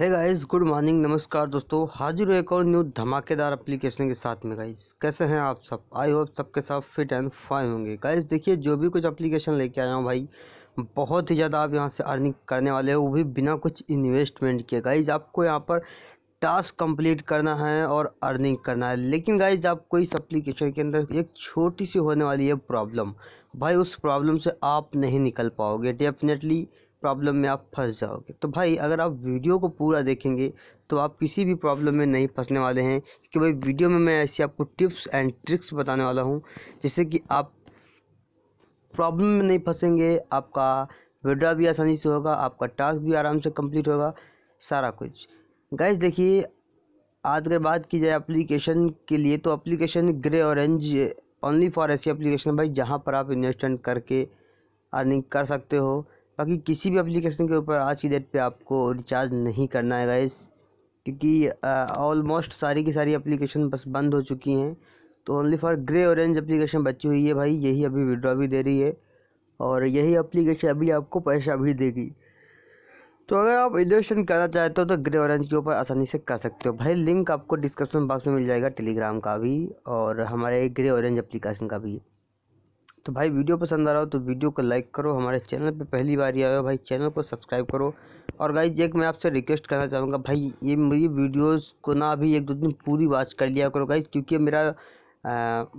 है guys good morning नमस्कार दोस्तों हाजिर एक और न्यू धमाकेदार एप्लीकेशन के साथ में गाइस कैसे हैं आप सब आई होप सबके साथ फिट एंड फाइन होंगे गाइस देखिए जो भी कुछ एप्लीकेशन लेके आया हूँ भाई बहुत ही ज़्यादा आप यहाँ से अर्निंग करने वाले हो वो भी बिना कुछ इन्वेस्टमेंट किए गाइज आपको यहाँ पर टास्क कंप्लीट करना है और अर्निंग करना है लेकिन गाइज आपको इस एप्लीकेशन के अंदर एक छोटी सी होने वाली है प्रॉब्लम भाई उस प्रॉब्लम से आप नहीं निकल पाओगे डेफिनेटली प्रॉब्लम में आप फंस जाओगे तो भाई अगर आप वीडियो को पूरा देखेंगे तो आप किसी भी प्रॉब्लम में नहीं फंसने वाले हैं क्योंकि भाई वीडियो में मैं ऐसी आपको टिप्स एंड ट्रिक्स बताने वाला हूँ जिससे कि आप प्रॉब्लम में नहीं फंसेंगे आपका विड्रा भी आसानी से होगा आपका टास्क भी आराम से कंप्लीट होगा सारा कुछ गैस देखिए आज अगर बात की जाए अप्लीकेशन के लिए तो application grey orange only for ऐसी अप्लीकेशन भाई जहाँ पर आप इन्वेस्टमेंट करके अर्निंग कर सकते हो बाकी किसी भी एप्लीकेशन के ऊपर आज की डेट पे आपको रिचार्ज नहीं करना है गाइस क्योंकि ऑलमोस्ट सारी की सारी एप्लीकेशन बस बंद हो चुकी हैं तो only for grey orange application बची हुई है भाई यही अभी विड्रॉ भी दे रही है और यही एप्लीकेशन अभी आपको पैसा भी देगी तो अगर आप इन्वेस्टमेंट करना चाहते हो तो ग्रे ऑरेंज के ऊपर आसानी से कर सकते हो भाई लिंक आपको डिस्क्रिप्शन बॉक्स में मिल जाएगा टेलीग्राम का भी और हमारे ग्रे ऑरेंज एप्लीकेशन का भी तो भाई वीडियो पसंद आ रहा हो तो वीडियो को लाइक करो हमारे चैनल पे पहली बार ही आए हो भाई चैनल को सब्सक्राइब करो और गाइज एक मैं आपसे रिक्वेस्ट करना चाहूँगा भाई ये मेरी वीडियोस को ना अभी एक दो दिन पूरी वॉच कर लिया करो गाइज क्योंकि मेरा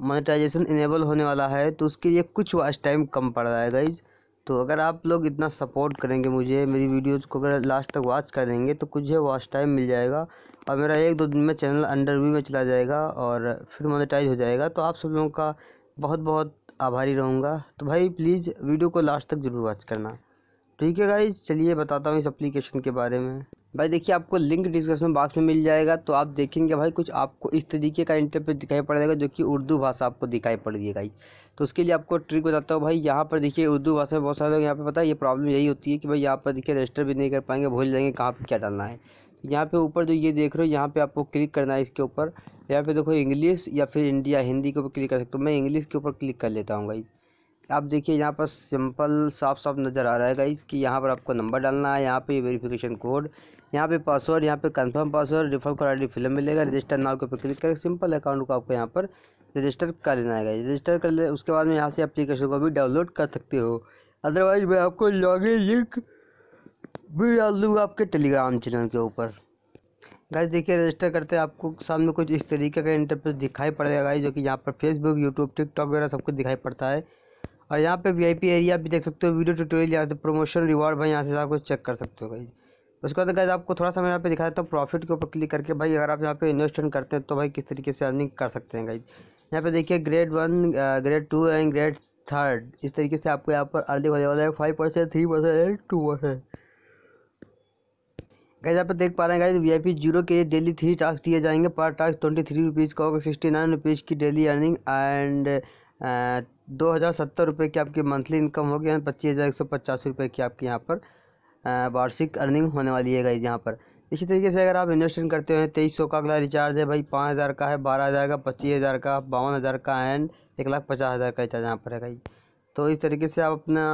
मोनेटाइजेशन इनेबल होने वाला है तो उसके लिए कुछ वॉच टाइम कम पड़ रहा है गाइज़ तो अगर आप लोग इतना सपोर्ट करेंगे मुझे मेरी वीडियोज़ को अगर लास्ट तक वॉच कर देंगे तो कुछ वॉच टाइम मिल जाएगा और मेरा एक दो दिन में चैनल अंडर व्यू में चला जाएगा और फिर मोनेटाइज हो जाएगा तो आप सब लोगों का बहुत बहुत आभारी रहूँगा तो भाई प्लीज़ वीडियो को लास्ट तक ज़रूर वॉच करना ठीक है भाई चलिए बताता हूँ इस एप्लीकेशन के बारे में भाई देखिए आपको लिंक डिस्क्रिप्शन बॉक्स में मिल जाएगा तो आप देखेंगे भाई कुछ आपको इस तरीके का इंटरव्यू दिखाई पड़ेगा जो कि उर्दू भाषा आपको दिखाई पड़ रही है गाई तो उसके लिए आपको ट्रिक बताता हूँ भाई यहाँ पर देखिए उर्दू भाषा में बहुत सारे लोग यहाँ पर पता है ये प्रॉब्लम यही होती है कि भाई यहाँ पर देखिए रजिस्टर भी नहीं कर पाएंगे भूल जाएंगे कहाँ पर क्या डालना है यहाँ पर ऊपर जो ये देख रहे हो यहाँ पर आपको क्लिक करना है इसके ऊपर यहाँ पे देखो इंग्लिश या फिर इंडिया हिंदी के ऊपर क्लिक कर सकते हो तो मैं इंग्लिश के ऊपर क्लिक कर लेता हूँ गाई आप देखिए यहाँ पर सिंपल साफ साफ नज़र आ रहा है गाइस कि यहाँ पर आपको नंबर डालना है यहाँ पर वेरीफिकेशन कोड यहाँ पे पासवर्ड यहाँ पे कंफर्म पासवर्ड रिफर कर आई फिल्म मिलेगा रजिस्टर नाव के ऊपर क्लिक करके सिंपल अकाउंट को आपको यहाँ पर रजिस्टर कर लेना है रजिस्टर कर ले उसके बाद में यहाँ से एप्लीकेशन को भी डाउनलोड कर सकते हो अदरवाइज मैं आपको लॉगिन लिंक भी डाल दूँगा आपके टेलीग्राम चैनल के ऊपर गाइज देखिए रजिस्टर करते हैं आपको सामने कुछ इस तरीके का इंटरफेस दिखाई पड़ेगा गाइज जो कि यहाँ पर फेसबुक यूट्यूब टिकटॉक वगैरह सब कुछ दिखाई पड़ता है और यहाँ पे वीआईपी एरिया भी देख सकते हो वीडियो ट्यूटोरियल यहाँ से प्रमोशन रिवॉर्ड भाई यहाँ से सब कुछ चेक कर सकते हो गाइज उसके बाद गाइज आपको थोड़ा सा मैं यहाँ पे दिखा देता हूँ प्रॉफिट के ऊपर क्लिक करके भाई अगर आप यहाँ पे इन्वेस्टमेंट करते हैं तो भाई किस तरीके से अर्निंग कर सकते हैं गाइज यहाँ पे देखिए grade one grade two and grade third इस तरीके से आपको यहाँ पर अर्निंग होने वाला है five percent three percent and two percent guys यहाँ पर देख पा रहे हैं गाइज पी जीरो के डेली थ्री टास्क दिए जाएंगे पर टास्क ट्वेंटी थ्री रुपीज़ का होगा सिक्सटी नाइन रुपीज़ की डेली अर्निंग एंड दो हज़ार सत्तर रुपये की आपकी मंथली इनकम होगी एंड पच्चीस हज़ार एक सौ पचास रुपये की आपकी यहाँ पर uh, वार्षिक अर्निंग होने वाली है गाइज यहाँ पर इसी तरीके से अगर आप इन्वेस्टमेंट करते हैं तेईस सौ का अगला रिचार्ज है भाई पाँच हज़ार का है बारह हज़ार का पच्चीस हज़ार का बावन हज़ार का एंड एक लाख पचास हज़ार का रिचार्ज यहाँ पर है गाइज तो इस तरीके से आप अपना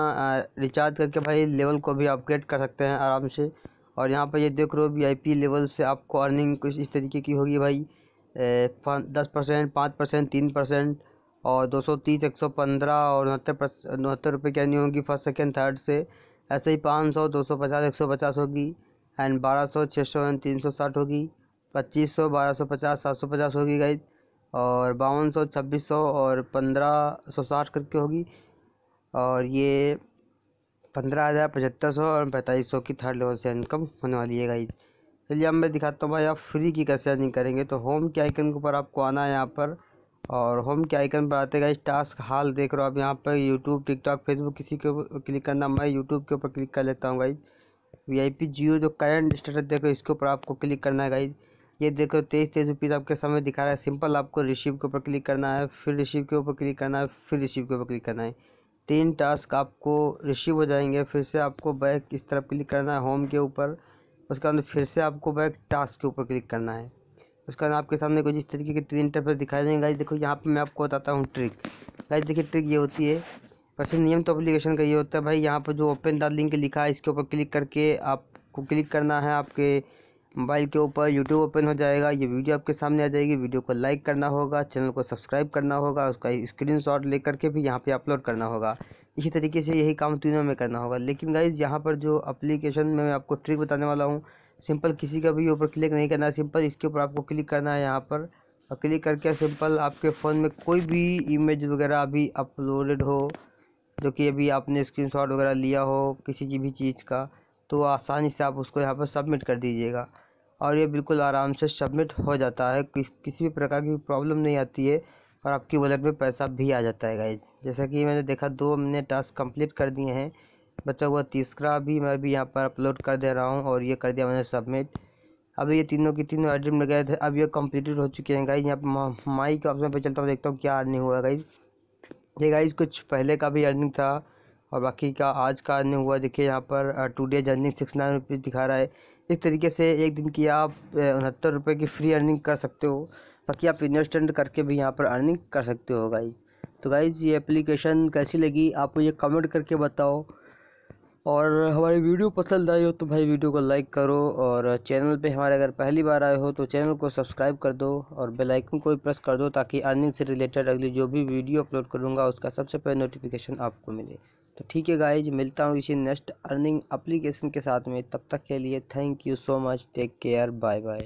रिचार्ज uh, करके भाई लेवल को भी अपग्रेड कर सकते हैं आराम से और यहाँ पर ये देख रहे हो पी लेवल से आपको अर्निंग कुछ इस तरीके की होगी भाई दस परसेंट पाँच परसेंट तीन परसेंट और दो सौ तीस एक सौ पंद्रह और उनहत्तर उनहत्तर रुपये की अर्निंग होगी फर्स्ट सेकेंड थर्ड से ऐसे ही पाँच सौ दो सौ पचास एक सौ पचास होगी एंड बारह सौ छः सौ एंड तीन सौ साठ होगी पच्चीस सौ बारह सौ पचास सात सौ पचास होगी गई और बावन सौ छब्बीस सौ और पंद्रह सौ साठ करके होगी और ये पंद्रह हज़ार पचहत्तर सौ और पैंतालीस सौ की थर्ड लेवल से इनकम होने वाली है गाइज चलिए अब मैं दिखाता हूँ भाई आप फ्री की कैसे अर्निंग करेंगे तो होम के आइकन के ऊपर आपको आना है यहाँ पर और होम के आइकन पर आते गाइज टास्क हाल देख रहे हो आप यहाँ पर यूट्यूब टिकटॉक फेसबुक किसी के ऊपर क्लिक करना मैं यूट्यूब के ऊपर क्लिक कर लेता हूँ guys V I P Jio जो करंट स्टेटस देख रहे हो इसके ऊपर आपको क्लिक करना है गाइज ये देखो तेईस तेईस रुपीज़ आपके समय दिखा रहा है सिंपल आपको रिसीव के ऊपर क्लिक करना है फिर रिसीव के ऊपर क्लिक करना है फिर रिसीव के ऊपर क्लिक करना है तीन टास्क आपको रिसीव हो जाएंगे फिर से आपको बैक इस तरफ क्लिक करना है होम के ऊपर उसके बाद फिर से आपको बैक टास्क के ऊपर क्लिक करना है उसके बाद आपके सामने कुछ इस तरीके के तीन टाइप दिखाई देंगे गाइस देखो यहाँ पे मैं आपको बताता हूँ ट्रिक गाइस देखिए ट्रिक ये होती है वैसे नियम तो अप्लीकेशन का ये होता है भाई यहाँ पर जो ओपन द लिंक लिखा है इसके ऊपर क्लिक करके आपको क्लिक करना है आपके मोबाइल के ऊपर यूट्यूब ओपन हो जाएगा ये वीडियो आपके सामने आ जाएगी वीडियो को लाइक करना होगा चैनल को सब्सक्राइब करना होगा उसका शॉट लेकर के भी यहाँ पर अपलोड करना होगा इसी तरीके से यही काम तीनों में करना होगा लेकिन गाइज़ यहाँ पर जो अप्लीकेशन में मैं आपको ट्रिक बताने वाला हूँ सिंपल किसी का भी ऊपर क्लिक नहीं करना है सिंपल इसके ऊपर आपको क्लिक करना है यहाँ पर और क्लिक करके सिंपल आपके फ़ोन में कोई भी इमेज वगैरह अभी अपलोडेड हो जो कि अभी आपने स्क्रीनशॉट वगैरह लिया हो किसी की भी चीज़ का तो आसानी से आप उसको यहाँ पर सबमिट कर दीजिएगा और ये बिल्कुल आराम से सबमिट हो जाता है कि, किसी भी प्रकार की प्रॉब्लम नहीं आती है और आपकी वॉलेट में पैसा भी आ जाता है गाइज जैसा कि मैंने देखा दो हमने टास्क कंप्लीट कर दिए हैं बचा हुआ तीसरा भी मैं भी यहाँ पर अपलोड कर दे रहा हूँ और ये कर दिया मैंने सबमिट अब ये तीनों की तीनों आइटम लगाए थे अब ये कम्प्लीटेड हो चुके हैं गाइज यहाँ पर माई के ऑप्शन पर चलता हूँ देखता हूँ क्या अर्निंग हुआ गाइज ये गाइज कुछ पहले का भी अर्निंग था और बाकी का आज का अर्निंग हुआ देखिए यहाँ पर two days earning six nine rupees दिखा रहा है इस तरीके से एक दिन की आप उनहत्तर रुपये की फ्री अर्निंग कर सकते हो बाकी आप इन्वेस्टमेंट करके भी यहाँ पर अर्निंग कर सकते हो गाइज तो गाइज़ ये एप्लीकेशन कैसी लगी आप मुझे कमेंट करके बताओ और हमारी वीडियो पसंद आई हो तो भाई वीडियो को लाइक करो और चैनल पे हमारे अगर पहली बार आए हो तो चैनल को सब्सक्राइब कर दो और बेल आइकन को भी प्रेस कर दो ताकि अर्निंग से रिलेटेड अगली जो भी वीडियो अपलोड करूँगा उसका सबसे पहले नोटिफिकेशन आपको मिले तो ठीक है गाइज मिलता हूँ इसी नेक्स्ट अर्निंग अप्लीकेशन के साथ में तब तक के लिए thank you so much take care bye bye